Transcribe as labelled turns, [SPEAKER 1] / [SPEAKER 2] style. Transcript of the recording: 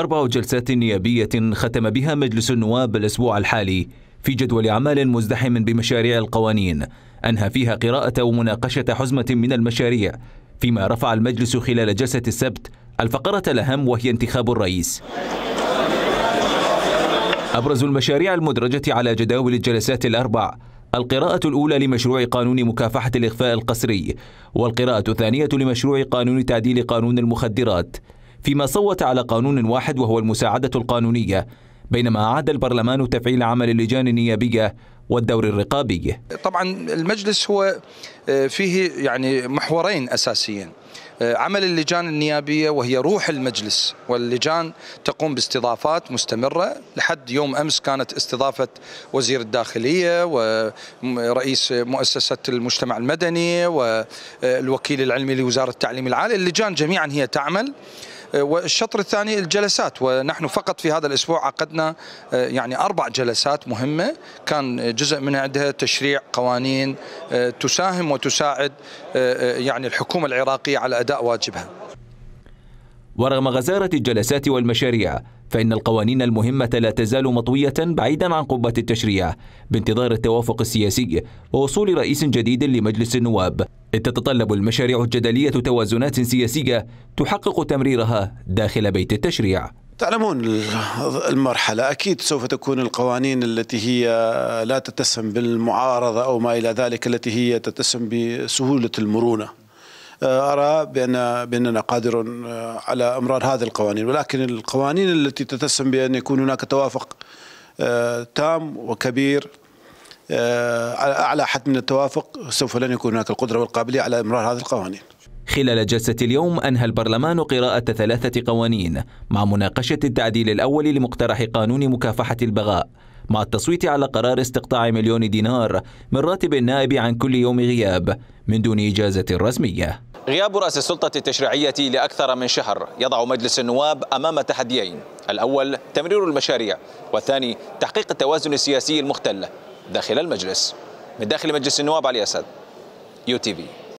[SPEAKER 1] أربع جلسات نيابية ختم بها مجلس النواب الأسبوع الحالي في جدول أعمال مزدحم بمشاريع القوانين أنهى فيها قراءة ومناقشة حزمة من المشاريع فيما رفع المجلس خلال جلسة السبت الفقرة الأهم وهي انتخاب الرئيس أبرز المشاريع المدرجة على جداول الجلسات الأربع القراءة الأولى لمشروع قانون مكافحة الإخفاء القسري والقراءة الثانية لمشروع قانون تعديل قانون المخدرات فيما صوت على قانون واحد وهو المساعدة القانونية بينما أعاد البرلمان تفعيل عمل اللجان النيابية والدور الرقابي
[SPEAKER 2] طبعا المجلس هو آه، فيه يعني محورين أساسيين آه، عمل اللجان النيابية وهي روح المجلس واللجان تقوم باستضافات مستمرة لحد يوم أمس كانت استضافة وزير الداخلية ورئيس مؤسسة المجتمع المدني والوكيل العلمي لوزارة التعليم العالي اللجان جميعا هي تعمل والشطر الثاني الجلسات ونحن فقط في هذا الأسبوع عقدنا آه، يعني أربع جلسات مهمة كان جزء من عندها تشريع قوانين آه، تساهم وتساعد آه، يعني الحكومة العراقية على أداء واجبها
[SPEAKER 1] ورغم غزارة الجلسات والمشاريع فإن القوانين المهمة لا تزال مطوية بعيدا عن قبة التشريع بانتظار التوافق السياسي ووصول رئيس جديد لمجلس النواب إذ تتطلب المشاريع الجدلية توازنات سياسية تحقق تمريرها داخل بيت التشريع
[SPEAKER 3] تعلمون المرحلة أكيد سوف تكون القوانين التي هي لا تتسم بالمعارضة أو ما إلى ذلك التي هي تتسم بسهولة المرونة أرى بأن بأننا قادر آه، على أمرار هذه القوانين ولكن القوانين التي تتسم بأن يكون هناك توافق آه، تام وكبير آه، على أعلى حد من التوافق سوف لن يكون هناك القدرة والقابلية على إمرار هذه القوانين
[SPEAKER 1] خلال جلسة اليوم أنهى البرلمان قراءة ثلاثة قوانين مع مناقشة التعديل الأول لمقترح قانون مكافحة البغاء مع التصويت على قرار استقطاع مليون دينار من راتب النائب عن كل يوم غياب من دون إجازة رسمية غياب رأس السلطة التشريعية لأكثر من شهر يضع مجلس النواب أمام تحديين الأول تمرير المشاريع والثاني تحقيق التوازن السياسي المختل داخل المجلس من داخل مجلس النواب علي أسد يو تي في